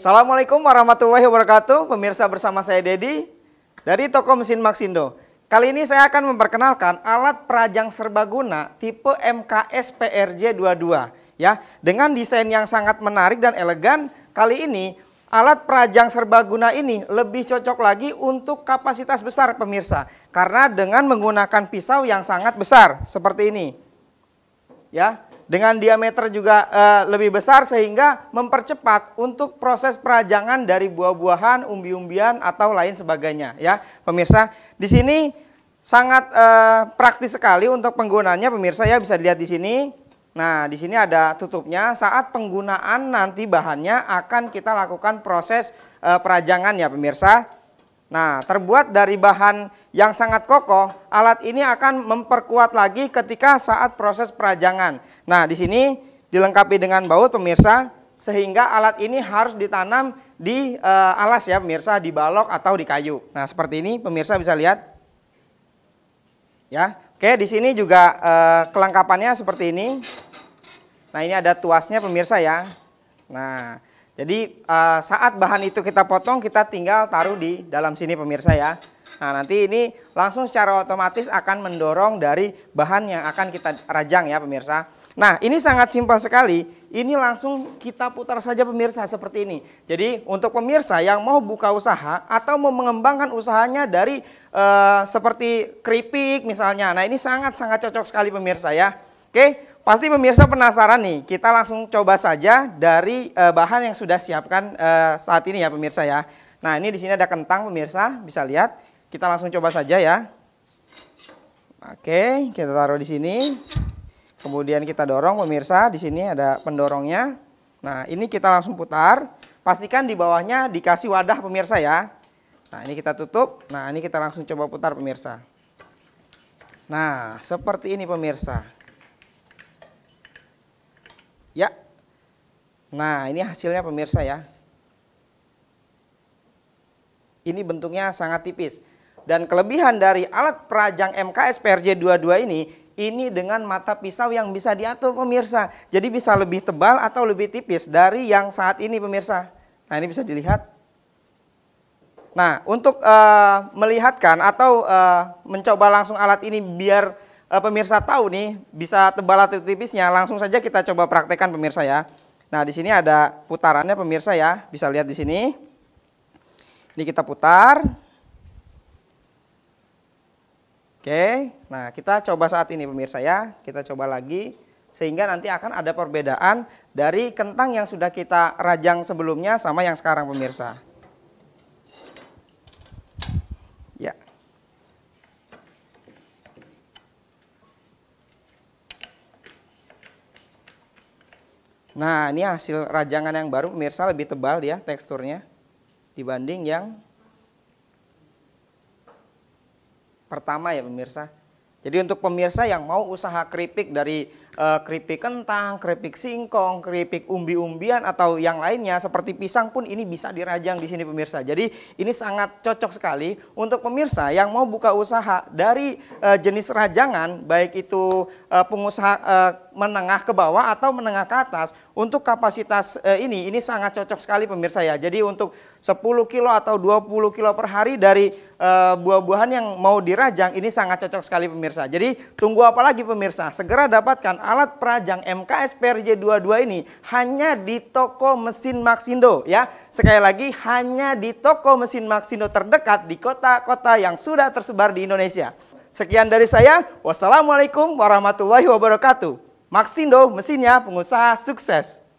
Assalamualaikum warahmatullahi wabarakatuh. Pemirsa bersama saya Dedi dari Toko Mesin Maxindo. Kali ini saya akan memperkenalkan alat perajang serbaguna tipe MKS PRJ 22 ya. Dengan desain yang sangat menarik dan elegan, kali ini alat perajang serbaguna ini lebih cocok lagi untuk kapasitas besar pemirsa karena dengan menggunakan pisau yang sangat besar seperti ini. Ya, dengan diameter juga e, lebih besar sehingga mempercepat untuk proses perajangan dari buah-buahan, umbi-umbian atau lain sebagainya ya. Pemirsa, di sini sangat e, praktis sekali untuk penggunaannya pemirsa ya bisa dilihat di sini. Nah, di sini ada tutupnya. Saat penggunaan nanti bahannya akan kita lakukan proses e, eh, perajangan ya pemirsa. Nah, terbuat dari bahan yang sangat kokoh, alat ini akan memperkuat lagi ketika saat proses perajangan. Nah, di sini dilengkapi dengan baut pemirsa, sehingga alat ini harus ditanam di e, alas ya pemirsa, di balok atau di kayu. Nah, seperti ini pemirsa bisa lihat. Ya. Oke, di sini juga e, kelengkapannya seperti ini. Nah, ini ada tuasnya pemirsa ya. Nah, jadi uh, saat bahan itu kita potong, kita tinggal taruh di dalam sini pemirsa ya. Nah nanti ini langsung secara otomatis akan mendorong dari bahan yang akan kita rajang ya pemirsa. Nah ini sangat simpel sekali, ini langsung kita putar saja pemirsa seperti ini. Jadi untuk pemirsa yang mau buka usaha atau mau mengembangkan usahanya dari uh, seperti keripik misalnya. Nah ini sangat-sangat cocok sekali pemirsa ya. Oke, Pasti pemirsa penasaran nih, kita langsung coba saja dari e, bahan yang sudah siapkan e, saat ini ya pemirsa ya. Nah ini di sini ada kentang pemirsa, bisa lihat. Kita langsung coba saja ya. Oke, kita taruh di sini. Kemudian kita dorong pemirsa, di sini ada pendorongnya. Nah ini kita langsung putar. Pastikan di bawahnya dikasih wadah pemirsa ya. Nah ini kita tutup, nah ini kita langsung coba putar pemirsa. Nah seperti ini pemirsa. Ya. Nah, ini hasilnya pemirsa ya. Ini bentuknya sangat tipis. Dan kelebihan dari alat perajang MKS PRJ22 ini, ini dengan mata pisau yang bisa diatur pemirsa. Jadi bisa lebih tebal atau lebih tipis dari yang saat ini pemirsa. Nah, ini bisa dilihat. Nah, untuk uh, melihatkan atau uh, mencoba langsung alat ini biar Eh, pemirsa tahu nih bisa tebal atau tipisnya, langsung saja kita coba praktekkan pemirsa ya. Nah, di sini ada putarannya pemirsa ya. Bisa lihat di sini. Ini kita putar. Oke. Nah, kita coba saat ini pemirsa ya. Kita coba lagi sehingga nanti akan ada perbedaan dari kentang yang sudah kita rajang sebelumnya sama yang sekarang pemirsa. Nah, ini hasil rajangan yang baru pemirsa lebih tebal ya teksturnya dibanding yang pertama ya pemirsa. Jadi untuk pemirsa yang mau usaha keripik dari uh, keripik kentang, keripik singkong, keripik umbi-umbian atau yang lainnya seperti pisang pun ini bisa dirajang di sini pemirsa. Jadi ini sangat cocok sekali untuk pemirsa yang mau buka usaha dari uh, jenis rajangan baik itu uh, pengusaha menengah ke bawah atau menengah ke atas untuk kapasitas e, ini ini sangat cocok sekali pemirsa ya. Jadi untuk 10 kilo atau 20 kilo per hari dari e, buah-buahan yang mau dirajang ini sangat cocok sekali pemirsa. Jadi tunggu apa lagi pemirsa? Segera dapatkan alat perajang MKS PRJ22 ini hanya di toko mesin Maxindo ya. Sekali lagi hanya di toko mesin Maxindo terdekat di kota-kota yang sudah tersebar di Indonesia. Sekian dari saya. Wassalamualaikum warahmatullahi wabarakatuh. Maksindo mesinnya pengusaha sukses.